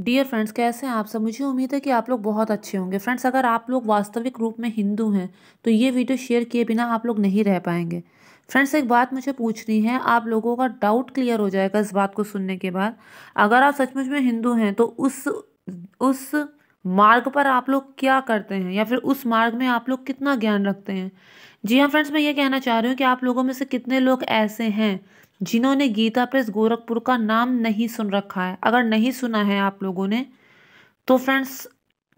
dear friends कैसे हैं आप सब मुझे उम्मीद है कि आप लोग बहुत अच्छे होंगे फ्रेंड्स अगर आप लोग वास्तविक रूप में हिंदू हैं तो ये वीडियो शेयर किए बिना आप लोग नहीं रह पाएंगे फ्रेंड्स एक बात मुझे पूछनी है आप लोगों का डाउट क्लियर हो जाएगा इस बात को सुनने के बाद अगर आप सचमुच में हिंदू हैं तो उस उस मार्ग पर आप लोग क्या करते हैं या फिर उस मार्ग में आप लोग कितना ज्ञान रखते हैं जी हाँ फ्रेंड्स मैं ये कहना चाह रही हूँ कि आप लोगों में से कितने लोग ऐसे हैं जिन्होंने गीता प्रेस गोरखपुर का नाम नहीं सुन रखा है अगर नहीं सुना है आप लोगों ने तो फ्रेंड्स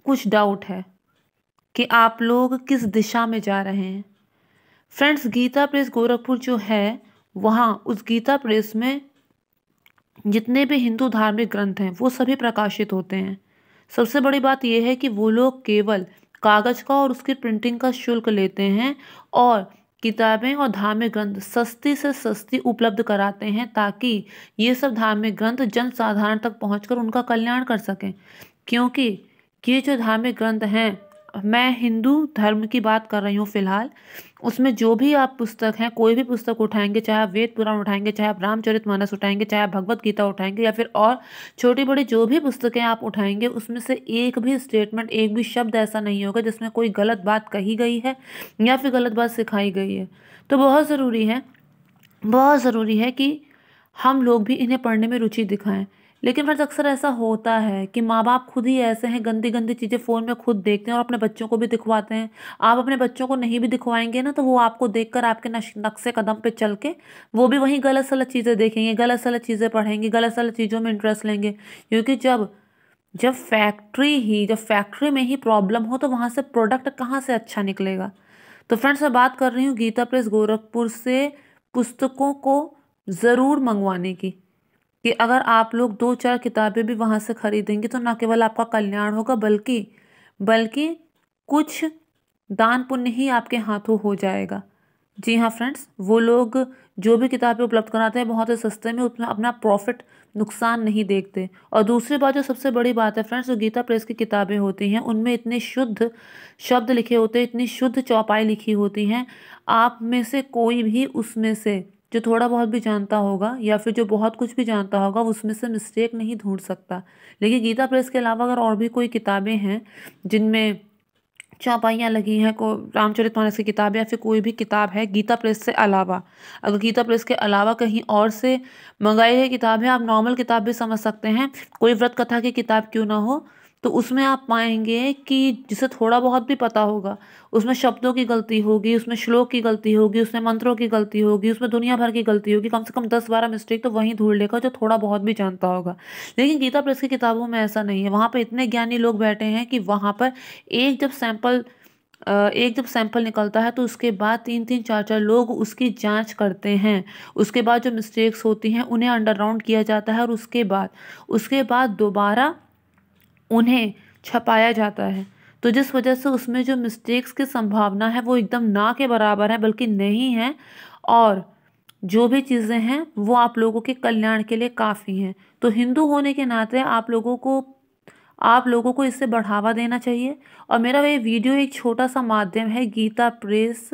कुछ डाउट है कि आप लोग किस दिशा में जा रहे हैं फ्रेंड्स गीता प्रेस गोरखपुर जो है वहाँ उस गीता प्रेस में जितने भी हिंदू धार्मिक ग्रंथ हैं वो सभी प्रकाशित होते हैं सबसे बड़ी बात यह है कि वो लोग केवल कागज़ का और उसकी प्रिंटिंग का शुल्क लेते हैं और किताबें और धार्मिक ग्रंथ सस्ती से सस्ती उपलब्ध कराते हैं ताकि ये सब धार्मिक ग्रंथ जन साधारण तक पहुँच उनका कल्याण कर सकें क्योंकि ये जो धार्मिक ग्रंथ हैं मैं हिंदू धर्म की बात कर रही हूँ फ़िलहाल उसमें जो भी आप पुस्तक हैं कोई भी पुस्तक उठाएंगे चाहे आप वेद पुराण उठाएंगे चाहे आप रामचरित मानस उठाएंगे चाहे आप भगवत गीता उठाएंगे या फिर और छोटी बड़ी जो भी पुस्तकें आप उठाएंगे उसमें से एक भी स्टेटमेंट एक भी शब्द ऐसा नहीं होगा जिसमें कोई गलत बात कही गई है या फिर गलत बात सिखाई गई है तो बहुत ज़रूरी है बहुत ज़रूरी है कि हम लोग भी इन्हें पढ़ने में रुचि दिखाएं लेकिन फ्रेंड्स अक्सर ऐसा होता है कि माँ बाप खुद ही ऐसे हैं गंदी गंदी चीज़ें फ़ोन में खुद देखते हैं और अपने बच्चों को भी दिखवाते हैं आप अपने बच्चों को नहीं भी दिखवाएंगे ना तो वो आपको देख कर आपके नक्शे कदम पर चल के वो भी वहीं गलत सलत चीज़ें देखेंगे गलत सलत चीज़ें पढ़ेंगे गलत सलत चीज़ों में इंटरेस्ट लेंगे क्योंकि जब जब फैक्ट्री ही जब फैक्ट्री में ही प्रॉब्लम हो तो वहाँ से प्रोडक्ट कहाँ से अच्छा निकलेगा तो फ्रेंड्स मैं बात कर रही हूँ गीता प्रेस गोरखपुर से पुस्तकों को ज़रूर मंगवाने की कि अगर आप लोग दो चार किताबें भी वहाँ से खरीदेंगे तो ना केवल आपका कल्याण होगा बल्कि बल्कि कुछ दान पुण्य ही आपके हाथों हो जाएगा जी हाँ फ्रेंड्स वो लोग जो भी किताबें उपलब्ध कराते हैं बहुत ही सस्ते में उतना अपना प्रॉफिट नुकसान नहीं देखते और दूसरी बात जो सबसे बड़ी बात है फ्रेंड्स जो गीता प्रेस की किताबें होती हैं उनमें इतने शुद्ध शब्द लिखे होते हैं इतनी शुद्ध चौपाई लिखी होती हैं आप में से कोई भी उसमें से जो थोड़ा बहुत भी जानता होगा या फिर जो बहुत कुछ भी जानता होगा उसमें से मिस्टेक नहीं ढूंढ सकता लेकिन गीता प्रेस के अलावा अगर और भी कोई किताबें हैं जिनमें चौपाइयाँ लगी हैं को रामचरित मानस की किताब या फिर कोई भी किताब है गीता प्रेस से अलावा अगर गीता प्रेस के अलावा कहीं और से मंगाई गई किताब है आप नॉर्मल किताब भी समझ सकते हैं कोई व्रत कथा की किताब क्यों ना हो तो उसमें आप पाएंगे कि जिसे थोड़ा बहुत भी पता होगा उसमें शब्दों की गलती होगी उसमें श्लोक की गलती होगी उसमें मंत्रों की गलती होगी उसमें दुनिया भर की गलती होगी कम से कम दस बारह मिस्टेक तो वहीं ढूंढ लेगा जो थोड़ा बहुत भी जानता होगा लेकिन गीता प्रेस की किताबों में ऐसा नहीं है वहाँ पर इतने ज्ञानी लोग बैठे हैं कि वहाँ पर एक जब सैंपल एक जब सैंपल निकलता है तो उसके बाद तीन तीन चार चार लोग उसकी जांच करते हैं उसके बाद जो मिस्टेक्स होती हैं उन्हें अंडरग्राउंड किया जाता है और उसके बाद उसके बाद दोबारा उन्हें छपाया जाता है तो जिस वजह से उसमें जो मिस्टेक्स की संभावना है वो एकदम ना के बराबर है बल्कि नहीं है और जो भी चीज़ें हैं वो आप लोगों के कल्याण के लिए काफ़ी हैं तो हिंदू होने के नाते आप लोगों को आप लोगों को इससे बढ़ावा देना चाहिए और मेरा ये वीडियो एक छोटा सा माध्यम है गीता प्रेस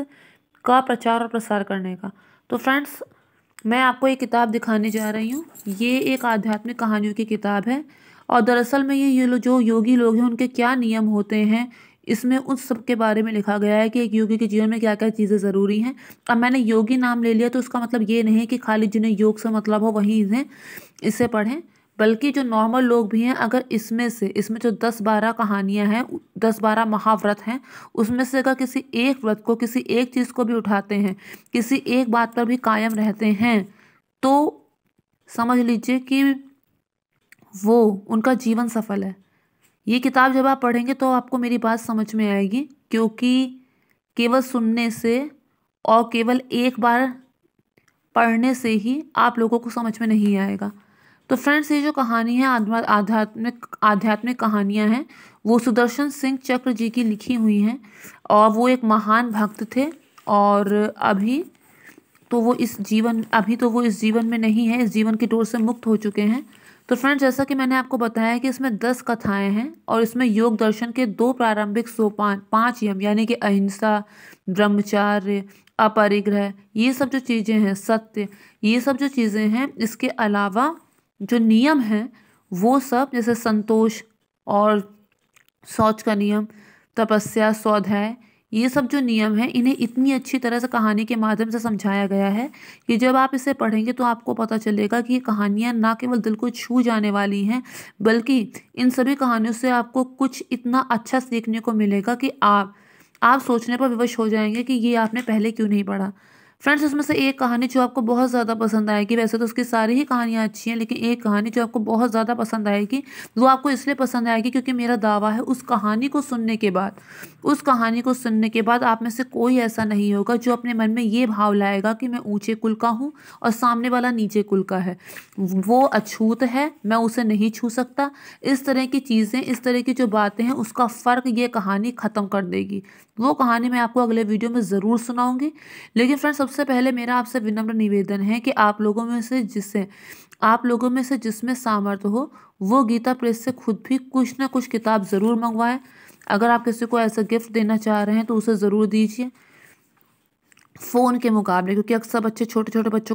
का प्रचार और प्रसार करने का तो फ्रेंड्स मैं आपको ये किताब दिखाने जा रही हूँ ये एक आध्यात्मिक कहानियों की किताब है और दरअसल में ये ये जो योगी लोग हैं उनके क्या नियम होते हैं इसमें उन सब के बारे में लिखा गया है कि एक योगी के जीवन में क्या क्या चीज़ें ज़रूरी हैं अब मैंने योगी नाम ले लिया तो उसका मतलब ये नहीं कि खाली जिन्हें योग से मतलब हो वहीं इन्हें इसे पढ़ें बल्कि जो नॉर्मल लोग भी हैं अगर इसमें से इसमें जो दस बारह कहानियां हैं दस बारह महाव्रत हैं उसमें से अगर किसी एक व्रत को किसी एक चीज़ को भी उठाते हैं किसी एक बात पर भी कायम रहते हैं तो समझ लीजिए कि वो उनका जीवन सफल है ये किताब जब आप पढ़ेंगे तो आपको मेरी बात समझ में आएगी क्योंकि केवल सुनने से और केवल एक बार पढ़ने से ही आप लोगों को समझ में नहीं आएगा तो फ्रेंड्स ये जो कहानी है आध्यात्मिक आध्यात्मिक कहानियाँ हैं वो सुदर्शन सिंह चक्र जी की लिखी हुई हैं और वो एक महान भक्त थे और अभी तो वो इस जीवन अभी तो वो इस जीवन में नहीं है इस जीवन की डोर से मुक्त हो चुके हैं तो फ्रेंड्स जैसा कि मैंने आपको बताया कि इसमें दस कथाएं हैं और इसमें योग दर्शन के दो प्रारंभिक सोपान पांच यम यानी कि अहिंसा ब्रह्मचार्य अपरिग्रह ये सब जो चीज़ें हैं सत्य ये सब जो चीज़ें हैं इसके अलावा जो नियम हैं वो सब जैसे संतोष और शौच का नियम तपस्या स्वाध्याय ये सब जो नियम है इन्हें इतनी अच्छी तरह से कहानी के माध्यम से समझाया गया है कि जब आप इसे पढ़ेंगे तो आपको पता चलेगा कि ये कहानियाँ ना केवल दिल को छू जाने वाली हैं बल्कि इन सभी कहानियों से आपको कुछ इतना अच्छा सीखने को मिलेगा कि आप आप सोचने पर विवश हो जाएंगे कि ये आपने पहले क्यों नहीं पढ़ा फ्रेंड्स इसमें से एक कहानी जो आपको बहुत ज़्यादा पसंद आएगी वैसे तो उसकी सारी ही कहानियाँ अच्छी हैं लेकिन एक कहानी जो आपको बहुत ज़्यादा पसंद आएगी वो आपको इसलिए पसंद आएगी क्योंकि मेरा दावा है उस कहानी को सुनने के बाद उस कहानी को सुनने के बाद आप में से कोई ऐसा नहीं होगा जो अपने मन में ये भाव लाएगा कि मैं ऊँचे कुल का हूँ और सामने वाला नीचे कुल का है वो अछूत है मैं उसे नहीं छू सकता इस तरह की चीज़ें इस तरह की जो बातें हैं उसका फ़र्क ये कहानी ख़त्म कर देगी वो कहानी मैं आपको अगले वीडियो में ज़रूर सुनाऊँगी लेकिन फ्रेंड्स सबसे पहले मेरा आपसे विनम्र निवेदन है कि आप लोगों में से जिससे आप लोगों में से जिसमें सामर्थ्य हो वो गीता प्रेस से खुद भी कुछ ना कुछ किताब ज़रूर मंगवाएं अगर आप किसी को ऐसा गिफ्ट देना चाह रहे हैं तो उसे ज़रूर दीजिए फ़ोन के मुकाबले क्योंकि अक्सर बच्चे छोटे छोटे बच्चों